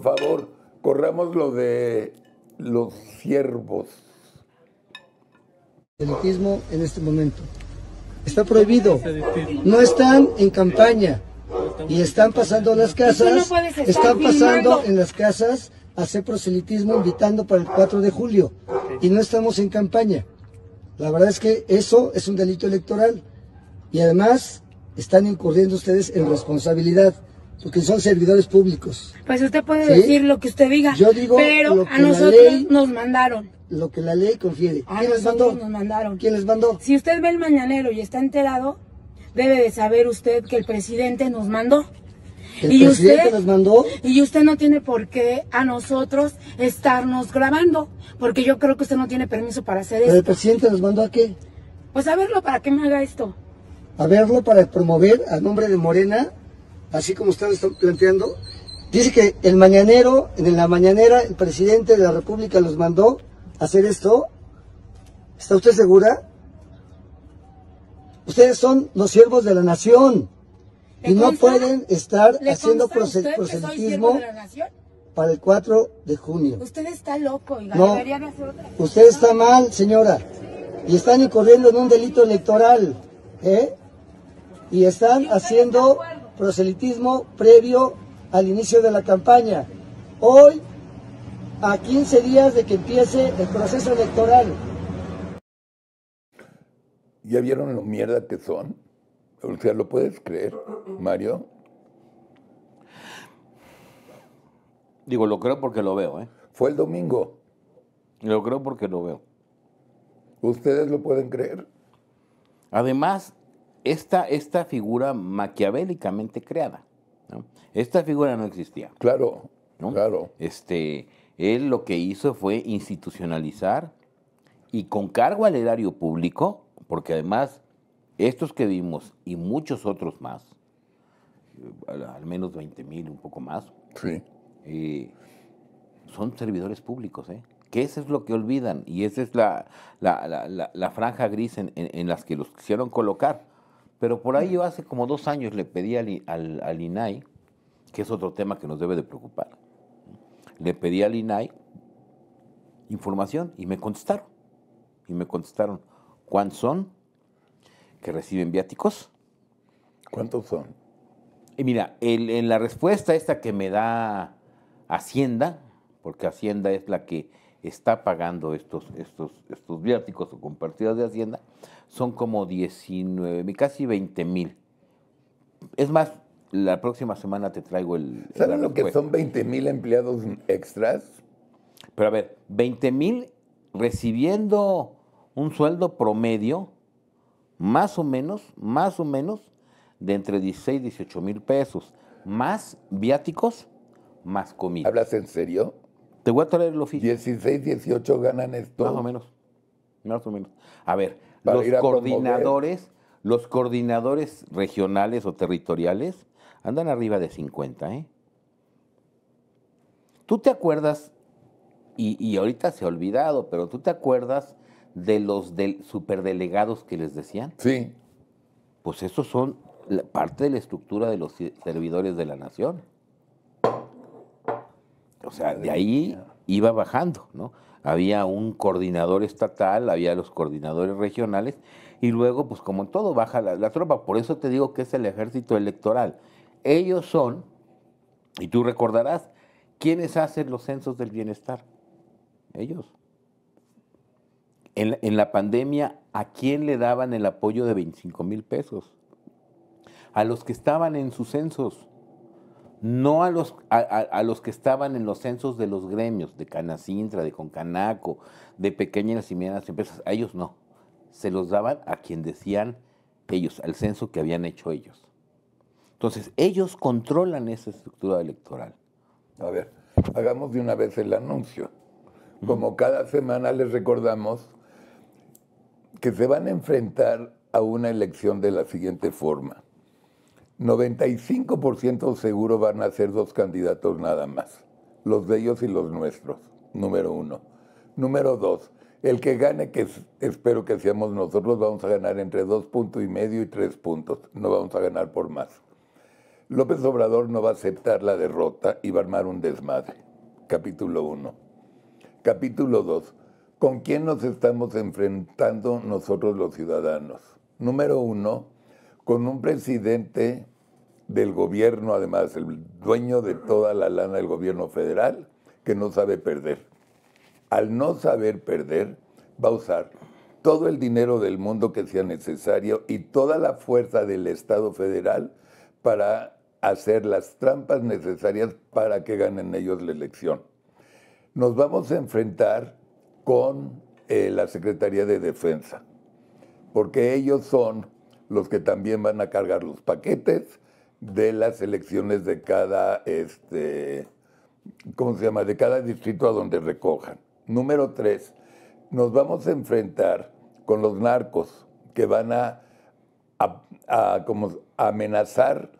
por favor, corramos lo de los el Elitismo en este momento. Está prohibido. No están en campaña y están pasando en las casas, están pasando en las casas a hacer proselitismo invitando para el 4 de julio y no estamos en campaña. La verdad es que eso es un delito electoral y además están incurriendo ustedes en responsabilidad porque son servidores públicos. Pues usted puede decir lo que usted diga, Yo digo pero a nosotros nos mandaron. Lo que la ley confiere. ¿Quién les mandó? Nos mandaron. ¿Quién les mandó? Si usted ve el mañanero y está enterado, debe de saber usted que el presidente nos mandó. ¿El y presidente usted, nos mandó? Y usted no tiene por qué a nosotros estarnos grabando, porque yo creo que usted no tiene permiso para hacer eso. ¿El presidente nos mandó a qué? Pues a verlo para qué me haga esto. A verlo para promover a nombre de Morena así como lo están planteando. Dice que el mañanero, en la mañanera, el presidente de la República los mandó a hacer esto. ¿Está usted segura? Ustedes son los siervos de la nación y no pueden estar haciendo proselitismo para el 4 de junio. Usted está loco y no, debería hacer otra Usted está mal, señora. Y están incurriendo en un delito electoral. ¿eh? Y están haciendo proselitismo previo al inicio de la campaña. Hoy, a 15 días de que empiece el proceso electoral. ¿Ya vieron lo mierda que son? O sea, ¿lo puedes creer, Mario? Digo, lo creo porque lo veo, ¿eh? Fue el domingo. Lo creo porque lo veo. ¿Ustedes lo pueden creer? Además, esta, figura maquiavélicamente creada. Esta figura no existía. Claro, claro. Este, él lo que hizo fue institucionalizar y con cargo al erario público, porque además estos que vimos y muchos otros más, eh, al menos 20 mil, un poco más, eh, son servidores públicos, ¿eh? que eso es lo que olvidan y esa es la, franja gris en, en, las que los quisieron colocar. Pero por ahí yo hace como dos años le pedí al, al, INAI, que es otro tema que nos debe de preocupar, le pedí al INAI información y me contestaron. Y me contestaron cuántos son que reciben viáticos. ¿Cuántos son? Y mira, en la respuesta esta que me da Hacienda, porque Hacienda es la que está pagando estos, estos, estos viáticos o compartidas de Hacienda, son como 19, casi 20 mil. Es más, la próxima semana te traigo el... ¿Saben lo que son 20 mil empleados extras? Pero a ver, 20 mil recibiendo un sueldo promedio, más o menos, más o menos, de entre 16 y 18 mil pesos, más viáticos, más comida. ¿Hablas en serio? Te voy a traer el oficio. 16, 18 ganan esto. Más o menos, más o menos. A ver, los coordinadores, los coordinadores regionales o territoriales andan arriba de 50, ¿eh? ¿Tú te acuerdas, y, ahorita se ha olvidado, pero tú te acuerdas de los superdelegados que les decían? Sí. Pues esos son parte de la estructura de los servidores de la nación. O sea, de ahí iba bajando, ¿no? había un coordinador estatal, había los coordinadores regionales, y luego, pues como en todo, baja la, tropa. Por eso te digo que es el ejército electoral. Ellos son, y tú recordarás, quienes hacen los censos del bienestar. Ellos. En, en, la pandemia, ¿a quién le daban el apoyo de 25 mil pesos? A los que estaban en sus censos no a los, a, los, que estaban en los censos de los gremios, de Canacintra, de Concanaco, de pequeñas y medianas empresas, a ellos no, se los daban a quien decían ellos, al censo que habían hecho ellos. Entonces, ellos controlan esa estructura electoral. A ver, hagamos de una vez el anuncio. Como cada semana les recordamos que se van a enfrentar a una elección de la siguiente forma. 95% seguro van a ser dos candidatos nada más, los de ellos y los nuestros, número uno. Número dos, el que gane, que espero que seamos nosotros, vamos a ganar entre dos puntos y medio y tres puntos, no vamos a ganar por más. López Obrador no va a aceptar la derrota y va a armar un desmadre. Capítulo uno. Capítulo dos, ¿Con quién nos estamos enfrentando nosotros los ciudadanos? Número uno, con un presidente del gobierno, además, el dueño de toda la lana del gobierno federal, que no sabe perder. Al no saber perder, va a usar todo el dinero del mundo que sea necesario y toda la fuerza del Estado federal para hacer las trampas necesarias para que ganen ellos la elección. Nos vamos a enfrentar con eh, la Secretaría de Defensa, porque ellos son los que también van a cargar los paquetes de las elecciones de cada, este, se llama?, de cada distrito a donde recojan. Número tres, nos vamos a enfrentar con los narcos que van a, a, amenazar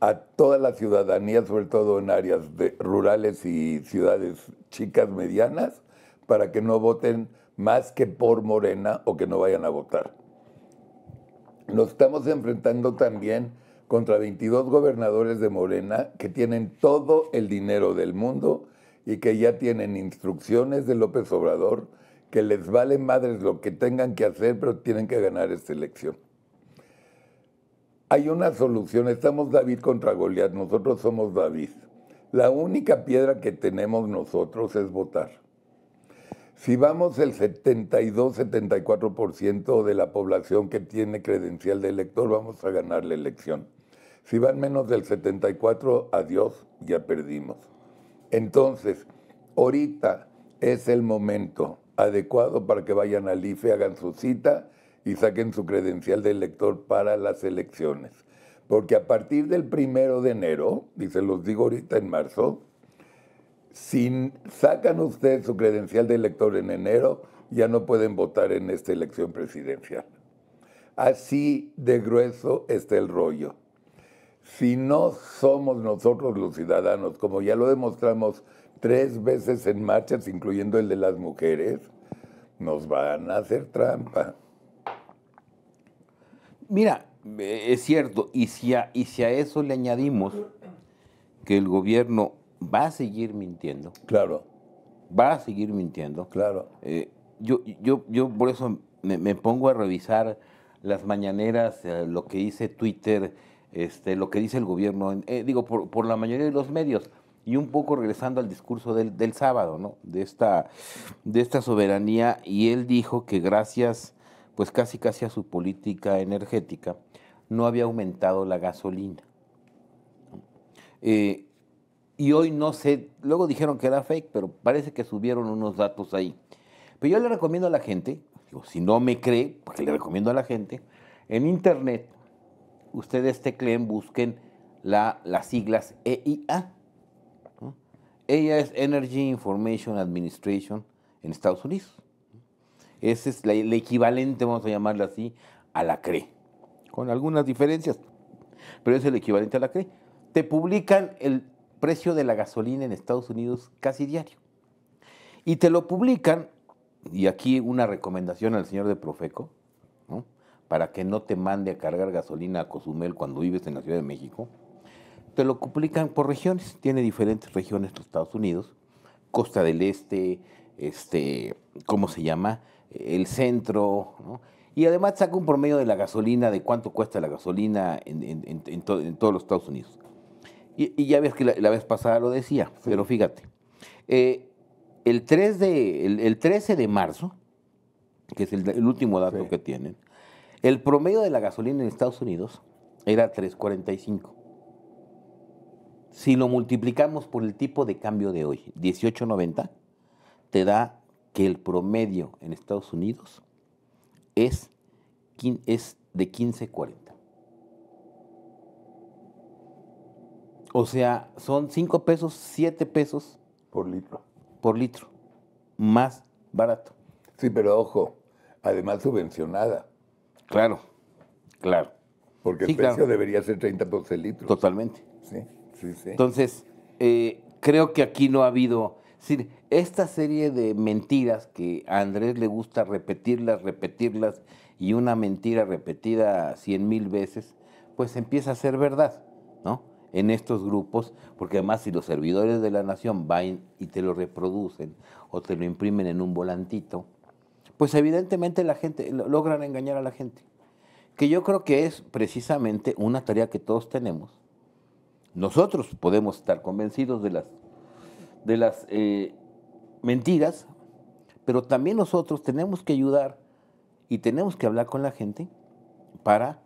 a toda la ciudadanía, sobre todo en áreas rurales y ciudades chicas, medianas, para que no voten más que por Morena o que no vayan a votar. Nos estamos enfrentando también contra 22 gobernadores de Morena que tienen todo el dinero del mundo y que ya tienen instrucciones de López Obrador que les vale madres lo que tengan que hacer, pero tienen que ganar esta elección. Hay una solución, estamos David contra Goliat, nosotros somos David. La única piedra que tenemos nosotros es votar. Si vamos el 72-74% de la población que tiene credencial de elector, vamos a ganar la elección. Si van menos del 74, adiós, ya perdimos. Entonces, ahorita es el momento adecuado para que vayan al IFE, hagan su cita y saquen su credencial de elector para las elecciones. Porque a partir del primero de enero, y se los digo ahorita en marzo, si sacan ustedes su credencial de elector en enero, ya no pueden votar en esta elección presidencial. Así de grueso está el rollo. Si no somos nosotros los ciudadanos, como ya lo demostramos tres veces en marchas, incluyendo el de las mujeres, nos van a hacer trampa. Mira, eh, es cierto, y si a, y si a eso le añadimos que el gobierno va a seguir mintiendo. Claro. Va a seguir mintiendo. Claro. Eh, yo, yo, yo por eso me, pongo a revisar las mañaneras, eh, lo que dice Twitter, este, lo que dice el gobierno, eh, digo, por, la mayoría de los medios. Y un poco regresando al discurso del, sábado, ¿no? De esta, de esta soberanía. Y él dijo que gracias, pues casi casi a su política energética, no había aumentado la gasolina. Eh, y hoy no sé, luego dijeron que era fake, pero parece que subieron unos datos ahí. Pero yo le recomiendo a la gente, si no me cree, porque le recomiendo a la gente, en internet ustedes te creen busquen la, las siglas EIA. ella es Energy Information Administration en Estados Unidos. Ese es el equivalente, vamos a llamarle así, a la CRE, con algunas diferencias, pero es el equivalente a la CRE. Te publican el precio de la gasolina en Estados Unidos casi diario. Y te lo publican, y aquí una recomendación al señor de Profeco, para que no te mande a cargar gasolina a Cozumel cuando vives en la Ciudad de México, te lo publican por regiones, tiene diferentes regiones los Estados Unidos, Costa del Este, este, ¿cómo se llama? El centro, ¿no? Y además saca un promedio de la gasolina, de cuánto cuesta la gasolina en todos los Estados Unidos. Y, ya ves que la, vez pasada lo decía, pero fíjate. Eh, el, de, el, 13 de marzo, que es el, último dato que tienen, el promedio de la gasolina en Estados Unidos era 3.45. Si lo multiplicamos por el tipo de cambio de hoy, 18.90, te da que el promedio en Estados Unidos es, es de 15.40. O sea, son 5 pesos, 7 pesos. Por litro. Por litro. Más barato. Sí, pero ojo, además subvencionada. Claro, claro. Porque el precio debería ser 30 por el litro. Totalmente. Sí, sí, sí. Entonces, eh, creo que aquí no ha habido. esta serie de mentiras que a Andrés le gusta repetirlas, repetirlas, y una mentira repetida cien mil veces, pues empieza a ser verdad, ¿no? en estos grupos, porque además si los servidores de la nación van y te lo reproducen o te lo imprimen en un volantito, pues evidentemente la gente logran engañar a la gente. Que yo creo que es precisamente una tarea que todos tenemos. Nosotros podemos estar convencidos de las, de las eh, mentiras, pero también nosotros tenemos que ayudar y tenemos que hablar con la gente para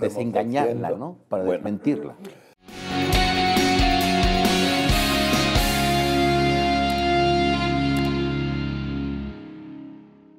desengañarla, ¿no? Para desmentirla.